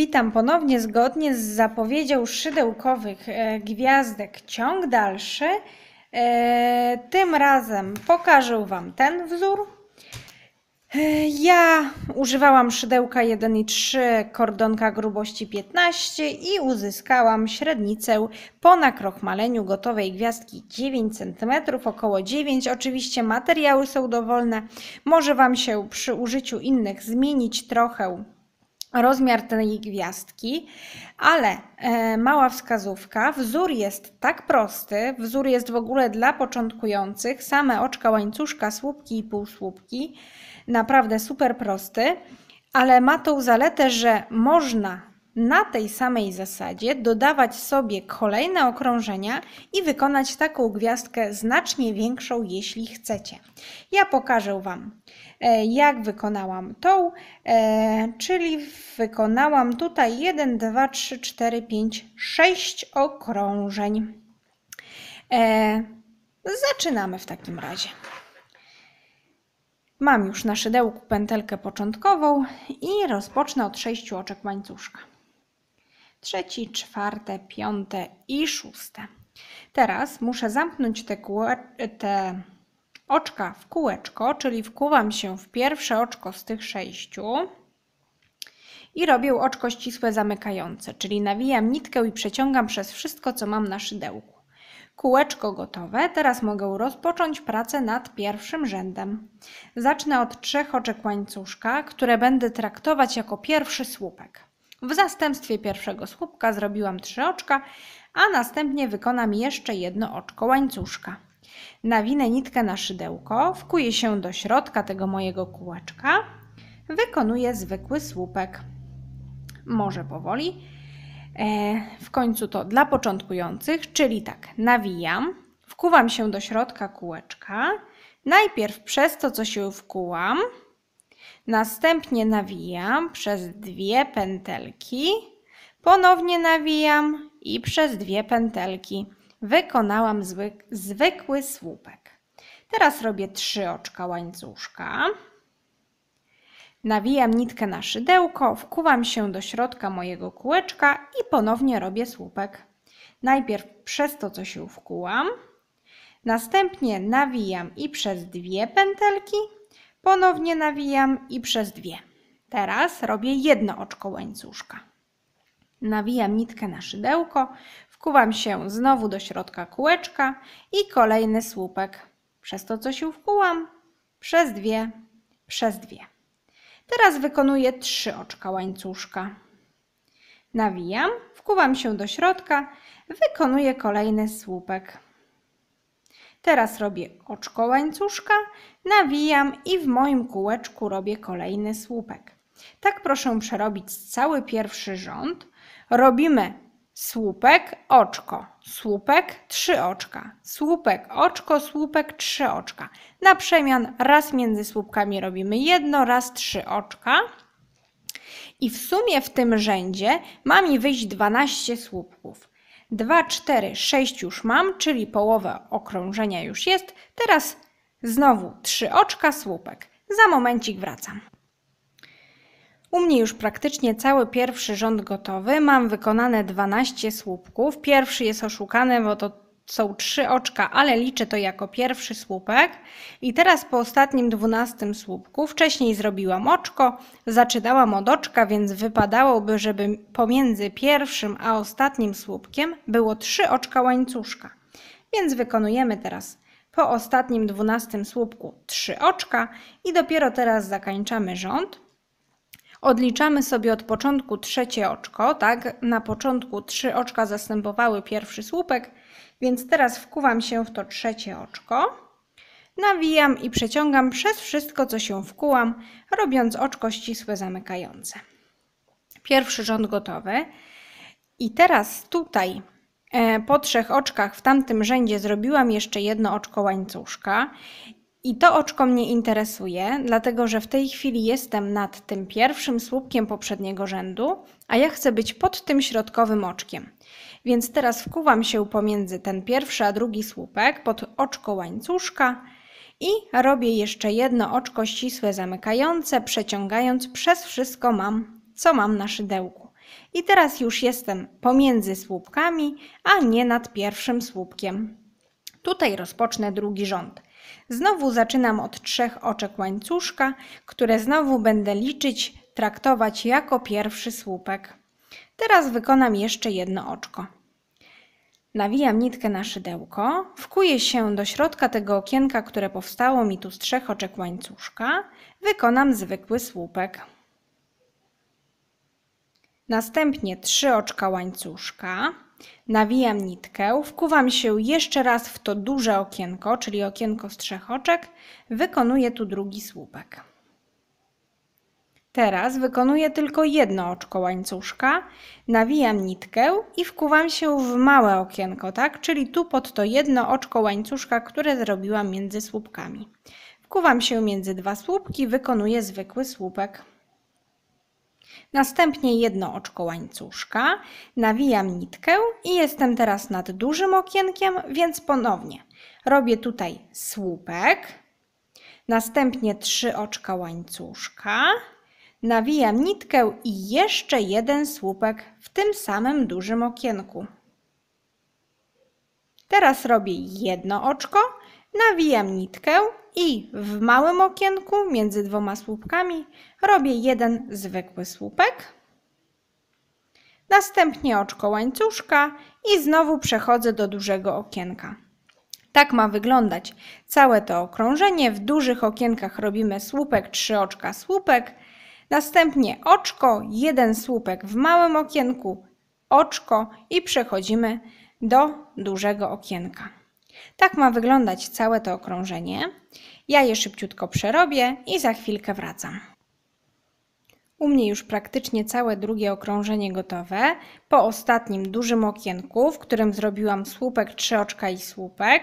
Witam ponownie zgodnie z zapowiedzią szydełkowych e, gwiazdek ciąg dalszy. E, tym razem pokażę Wam ten wzór. E, ja używałam szydełka 1 i 3 kordonka grubości 15 i uzyskałam średnicę po nakrochmaleniu gotowej gwiazdki 9 cm, około 9. Oczywiście materiały są dowolne, może Wam się przy użyciu innych zmienić trochę rozmiar tej gwiazdki, ale e, mała wskazówka, wzór jest tak prosty, wzór jest w ogóle dla początkujących, same oczka łańcuszka, słupki i półsłupki, naprawdę super prosty, ale ma tą zaletę, że można na tej samej zasadzie dodawać sobie kolejne okrążenia i wykonać taką gwiazdkę znacznie większą, jeśli chcecie. Ja pokażę Wam, e, jak wykonałam tą, e, czyli wykonałam tutaj 1, 2, 3, 4, 5, 6 okrążeń. E, zaczynamy w takim razie. Mam już na szydełku pętelkę początkową i rozpocznę od 6 oczek łańcuszka trzecie, czwarte, piąte i szóste. Teraz muszę zamknąć te, te oczka w kółeczko, czyli wkuwam się w pierwsze oczko z tych sześciu i robię oczko ścisłe zamykające, czyli nawijam nitkę i przeciągam przez wszystko, co mam na szydełku. Kółeczko gotowe, teraz mogę rozpocząć pracę nad pierwszym rzędem. Zacznę od trzech oczek łańcuszka, które będę traktować jako pierwszy słupek. W zastępstwie pierwszego słupka zrobiłam trzy oczka, a następnie wykonam jeszcze jedno oczko łańcuszka. Nawinę nitkę na szydełko, wkuję się do środka tego mojego kółeczka, wykonuję zwykły słupek. Może powoli. E, w końcu to dla początkujących, czyli tak, nawijam, wkuwam się do środka kółeczka, najpierw przez to, co się wkułam, Następnie nawijam przez dwie pętelki, ponownie nawijam i przez dwie pętelki wykonałam zwykły słupek. Teraz robię trzy oczka łańcuszka. Nawijam nitkę na szydełko, wkuwam się do środka mojego kółeczka i ponownie robię słupek. Najpierw przez to, co się wkułam, następnie nawijam i przez dwie pętelki, Ponownie nawijam i przez dwie. Teraz robię jedno oczko łańcuszka. Nawijam nitkę na szydełko, wkuwam się znowu do środka kółeczka i kolejny słupek. Przez to, co się wkułam, przez dwie, przez dwie. Teraz wykonuję trzy oczka łańcuszka. Nawijam, wkuwam się do środka, wykonuję kolejny słupek. Teraz robię oczko łańcuszka, nawijam i w moim kółeczku robię kolejny słupek. Tak proszę przerobić cały pierwszy rząd. Robimy słupek, oczko, słupek, trzy oczka, słupek, oczko, słupek, trzy oczka. Na przemian raz między słupkami robimy jedno, raz trzy oczka. I w sumie w tym rzędzie ma mi wyjść 12 słupków. 2, 4, 6 już mam, czyli połowę okrążenia już jest. Teraz znowu 3 oczka, słupek. Za momencik wracam. U mnie już praktycznie cały pierwszy rząd gotowy. Mam wykonane 12 słupków. Pierwszy jest oszukany, bo to są trzy oczka, ale liczę to jako pierwszy słupek. I teraz po ostatnim dwunastym słupku, wcześniej zrobiłam oczko, zaczynałam od oczka, więc wypadałoby, żeby pomiędzy pierwszym a ostatnim słupkiem było trzy oczka łańcuszka. Więc wykonujemy teraz po ostatnim dwunastym słupku trzy oczka i dopiero teraz zakańczamy rząd. Odliczamy sobie od początku trzecie oczko, tak? Na początku trzy oczka zastępowały pierwszy słupek, więc teraz wkuwam się w to trzecie oczko. Nawijam i przeciągam przez wszystko, co się wkułam, robiąc oczko ścisłe zamykające. Pierwszy rząd gotowy. I teraz tutaj e, po trzech oczkach w tamtym rzędzie zrobiłam jeszcze jedno oczko łańcuszka i to oczko mnie interesuje, dlatego że w tej chwili jestem nad tym pierwszym słupkiem poprzedniego rzędu, a ja chcę być pod tym środkowym oczkiem. Więc teraz wkuwam się pomiędzy ten pierwszy a drugi słupek pod oczko łańcuszka i robię jeszcze jedno oczko ścisłe zamykające, przeciągając przez wszystko mam, co mam na szydełku. I teraz już jestem pomiędzy słupkami, a nie nad pierwszym słupkiem. Tutaj rozpocznę drugi rząd. Znowu zaczynam od trzech oczek łańcuszka, które znowu będę liczyć, traktować jako pierwszy słupek. Teraz wykonam jeszcze jedno oczko. Nawijam nitkę na szydełko, wkuję się do środka tego okienka, które powstało mi tu z trzech oczek łańcuszka, wykonam zwykły słupek. Następnie trzy oczka łańcuszka, nawijam nitkę, wkuwam się jeszcze raz w to duże okienko, czyli okienko z trzech oczek, wykonuję tu drugi słupek. Teraz wykonuję tylko jedno oczko łańcuszka, nawijam nitkę i wkuwam się w małe okienko, tak? Czyli tu pod to jedno oczko łańcuszka, które zrobiłam między słupkami. Wkuwam się między dwa słupki, wykonuję zwykły słupek. Następnie jedno oczko łańcuszka, nawijam nitkę i jestem teraz nad dużym okienkiem, więc ponownie robię tutaj słupek, następnie trzy oczka łańcuszka, Nawijam nitkę i jeszcze jeden słupek w tym samym dużym okienku. Teraz robię jedno oczko, nawijam nitkę i w małym okienku między dwoma słupkami robię jeden zwykły słupek. Następnie oczko łańcuszka i znowu przechodzę do dużego okienka. Tak ma wyglądać całe to okrążenie. W dużych okienkach robimy słupek, trzy oczka, słupek, Następnie oczko, jeden słupek w małym okienku, oczko i przechodzimy do dużego okienka. Tak ma wyglądać całe to okrążenie. Ja je szybciutko przerobię i za chwilkę wracam. U mnie już praktycznie całe drugie okrążenie gotowe. Po ostatnim dużym okienku, w którym zrobiłam słupek, trzy oczka i słupek,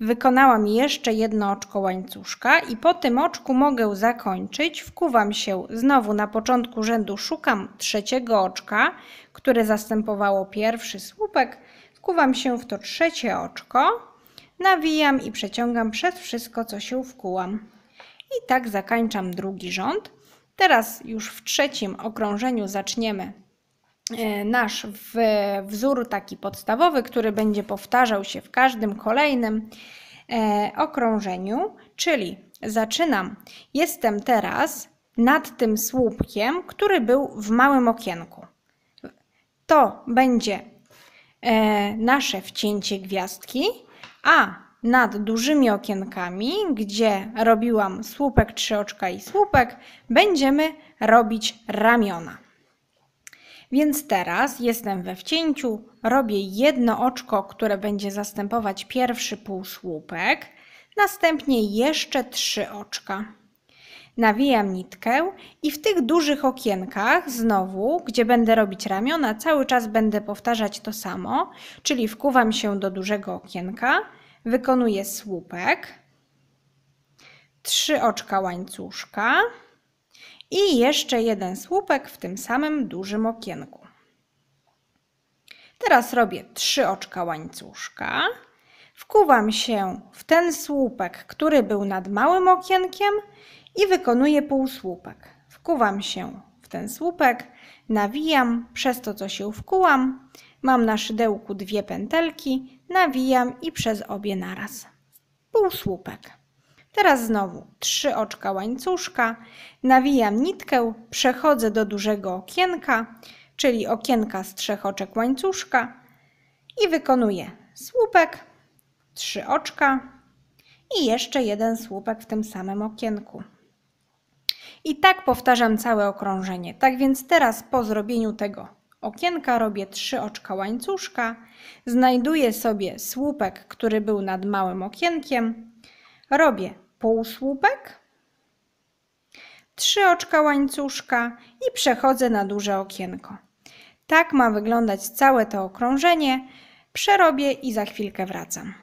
wykonałam jeszcze jedno oczko łańcuszka i po tym oczku mogę zakończyć. Wkuwam się znowu na początku rzędu, szukam trzeciego oczka, które zastępowało pierwszy słupek. Wkuwam się w to trzecie oczko, nawijam i przeciągam przez wszystko, co się wkułam. I tak zakańczam drugi rząd. Teraz już w trzecim okrążeniu zaczniemy e, nasz wzór taki podstawowy, który będzie powtarzał się w każdym kolejnym e, okrążeniu, czyli zaczynam. Jestem teraz nad tym słupkiem, który był w małym okienku. To będzie e, nasze wcięcie gwiazdki, a nad dużymi okienkami, gdzie robiłam słupek, trzy oczka i słupek, będziemy robić ramiona. Więc teraz jestem we wcięciu, robię jedno oczko, które będzie zastępować pierwszy półsłupek, następnie jeszcze trzy oczka. Nawijam nitkę i w tych dużych okienkach znowu, gdzie będę robić ramiona, cały czas będę powtarzać to samo, czyli wkuwam się do dużego okienka, wykonuję słupek, trzy oczka łańcuszka i jeszcze jeden słupek w tym samym dużym okienku. Teraz robię trzy oczka łańcuszka, wkuwam się w ten słupek, który był nad małym okienkiem i wykonuję półsłupek. Wkuwam się w ten słupek, nawijam, przez to co się wkułam, Mam na szydełku dwie pętelki, nawijam i przez obie naraz. Pół słupek. Teraz znowu trzy oczka łańcuszka, nawijam nitkę, przechodzę do dużego okienka, czyli okienka z trzech oczek łańcuszka i wykonuję słupek, trzy oczka i jeszcze jeden słupek w tym samym okienku. I tak powtarzam całe okrążenie. Tak więc teraz po zrobieniu tego okienka robię trzy oczka łańcuszka, znajduję sobie słupek, który był nad małym okienkiem, robię półsłupek, trzy oczka łańcuszka i przechodzę na duże okienko. Tak ma wyglądać całe to okrążenie. Przerobię i za chwilkę wracam.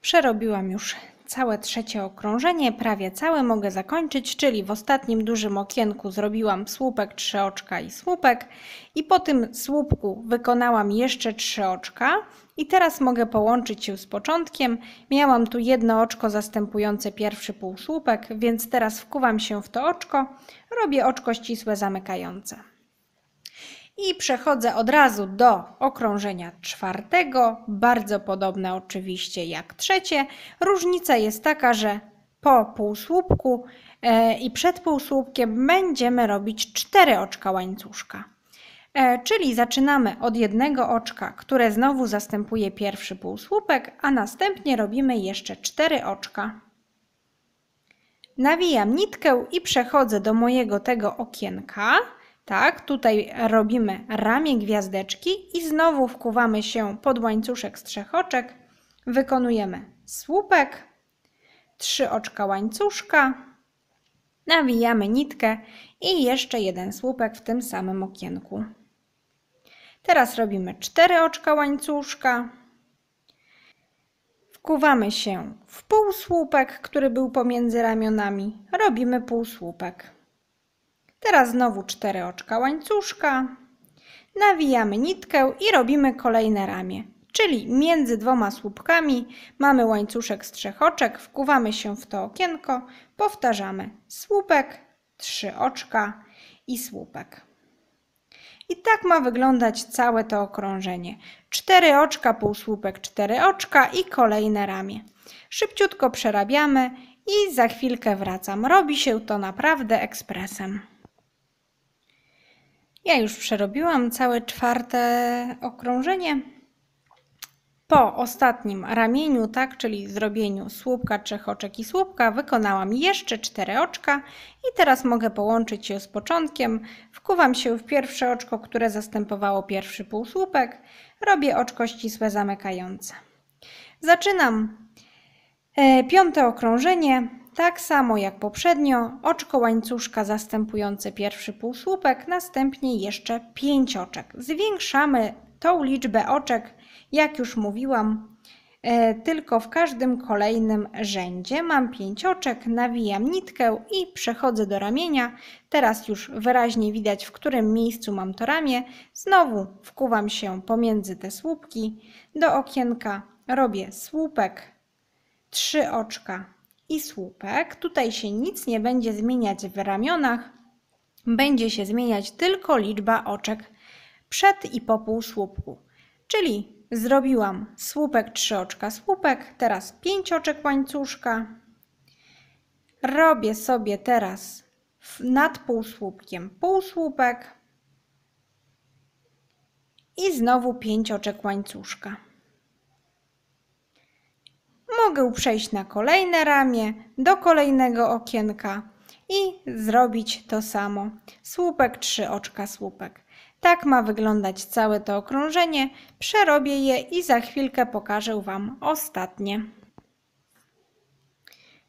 Przerobiłam już całe trzecie okrążenie, prawie całe mogę zakończyć, czyli w ostatnim dużym okienku zrobiłam słupek, trzy oczka i słupek i po tym słupku wykonałam jeszcze trzy oczka i teraz mogę połączyć się z początkiem. Miałam tu jedno oczko zastępujące pierwszy półsłupek, więc teraz wkuwam się w to oczko, robię oczko ścisłe zamykające. I przechodzę od razu do okrążenia czwartego, bardzo podobne oczywiście jak trzecie. Różnica jest taka, że po półsłupku e, i przed półsłupkiem będziemy robić cztery oczka łańcuszka. E, czyli zaczynamy od jednego oczka, które znowu zastępuje pierwszy półsłupek, a następnie robimy jeszcze cztery oczka. Nawijam nitkę i przechodzę do mojego tego okienka tak, tutaj robimy ramię gwiazdeczki i znowu wkuwamy się pod łańcuszek strzechoczek. Wykonujemy słupek, trzy oczka łańcuszka, nawijamy nitkę i jeszcze jeden słupek w tym samym okienku. Teraz robimy cztery oczka łańcuszka. Wkuwamy się w półsłupek, który był pomiędzy ramionami. Robimy półsłupek. Teraz znowu cztery oczka łańcuszka. Nawijamy nitkę i robimy kolejne ramię. Czyli między dwoma słupkami mamy łańcuszek z trzech oczek, wkuwamy się w to okienko, powtarzamy słupek, trzy oczka i słupek. I tak ma wyglądać całe to okrążenie. Cztery oczka, półsłupek, cztery oczka i kolejne ramię. Szybciutko przerabiamy i za chwilkę wracam. Robi się to naprawdę ekspresem. Ja już przerobiłam całe czwarte okrążenie. Po ostatnim ramieniu, tak, czyli zrobieniu słupka, trzech oczek i słupka, wykonałam jeszcze cztery oczka i teraz mogę połączyć je z początkiem. Wkuwam się w pierwsze oczko, które zastępowało pierwszy półsłupek. Robię oczko ścisłe zamykające. Zaczynam e, piąte okrążenie. Tak samo jak poprzednio, oczko łańcuszka zastępujące pierwszy półsłupek, następnie jeszcze pięć oczek. Zwiększamy tą liczbę oczek, jak już mówiłam, e, tylko w każdym kolejnym rzędzie. Mam pięć oczek, nawijam nitkę i przechodzę do ramienia. Teraz już wyraźnie widać, w którym miejscu mam to ramię. Znowu wkuwam się pomiędzy te słupki do okienka, robię słupek, trzy oczka, i słupek. Tutaj się nic nie będzie zmieniać w ramionach, będzie się zmieniać tylko liczba oczek przed i po półsłupku. Czyli zrobiłam słupek, trzy oczka, słupek, teraz pięć oczek łańcuszka. Robię sobie teraz nad półsłupkiem półsłupek i znowu pięć oczek łańcuszka mogę przejść na kolejne ramię, do kolejnego okienka i zrobić to samo. Słupek, trzy oczka, słupek. Tak ma wyglądać całe to okrążenie. Przerobię je i za chwilkę pokażę Wam ostatnie.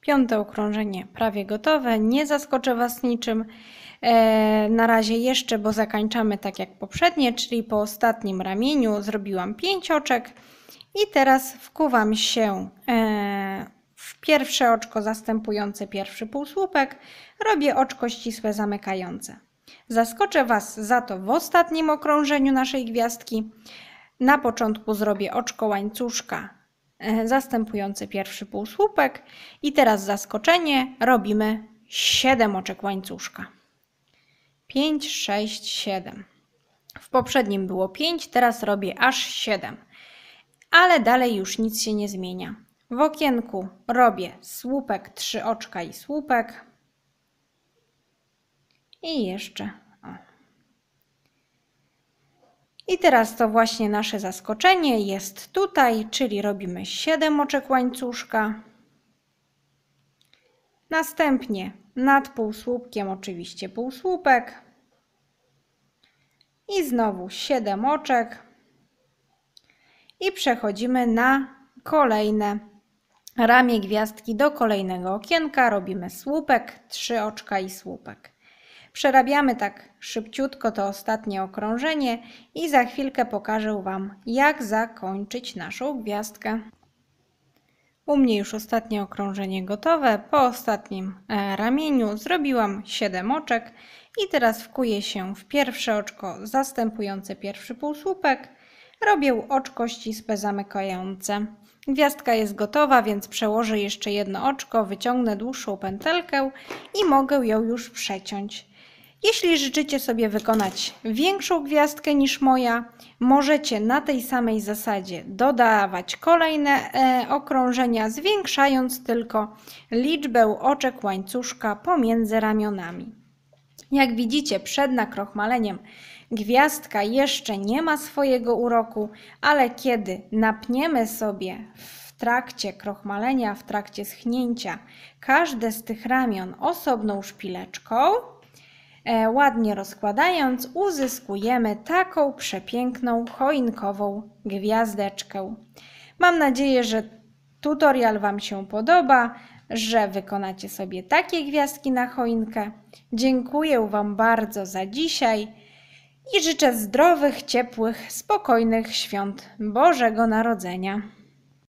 Piąte okrążenie prawie gotowe, nie zaskoczę Was niczym e, na razie jeszcze, bo zakańczamy tak jak poprzednie, czyli po ostatnim ramieniu zrobiłam 5 oczek, i teraz wkuwam się e, w pierwsze oczko zastępujące pierwszy półsłupek, robię oczko ścisłe zamykające. Zaskoczę Was za to w ostatnim okrążeniu naszej gwiazdki. Na początku zrobię oczko łańcuszka e, zastępujące pierwszy półsłupek i teraz zaskoczenie robimy 7 oczek łańcuszka. 5, 6, 7. W poprzednim było 5, teraz robię aż 7 ale dalej już nic się nie zmienia. W okienku robię słupek, trzy oczka i słupek. I jeszcze. O. I teraz to właśnie nasze zaskoczenie jest tutaj, czyli robimy 7 oczek łańcuszka. Następnie nad półsłupkiem oczywiście półsłupek. I znowu 7 oczek i przechodzimy na kolejne ramię gwiazdki do kolejnego okienka. Robimy słupek, trzy oczka i słupek. Przerabiamy tak szybciutko to ostatnie okrążenie i za chwilkę pokażę Wam, jak zakończyć naszą gwiazdkę. U mnie już ostatnie okrążenie gotowe. Po ostatnim e, ramieniu zrobiłam 7 oczek i teraz wkuję się w pierwsze oczko zastępujące pierwszy półsłupek, robię oczko ścisłe zamykające. Gwiazdka jest gotowa, więc przełożę jeszcze jedno oczko, wyciągnę dłuższą pętelkę i mogę ją już przeciąć. Jeśli życzycie sobie wykonać większą gwiazdkę niż moja, możecie na tej samej zasadzie dodawać kolejne e, okrążenia, zwiększając tylko liczbę oczek łańcuszka pomiędzy ramionami. Jak widzicie, przed nakrochmaleniem Gwiazdka jeszcze nie ma swojego uroku, ale kiedy napniemy sobie w trakcie krochmalenia, w trakcie schnięcia każde z tych ramion osobną szpileczką, e, ładnie rozkładając, uzyskujemy taką przepiękną choinkową gwiazdeczkę. Mam nadzieję, że tutorial Wam się podoba, że wykonacie sobie takie gwiazdki na choinkę. Dziękuję Wam bardzo za dzisiaj i życzę zdrowych, ciepłych, spokojnych świąt Bożego Narodzenia.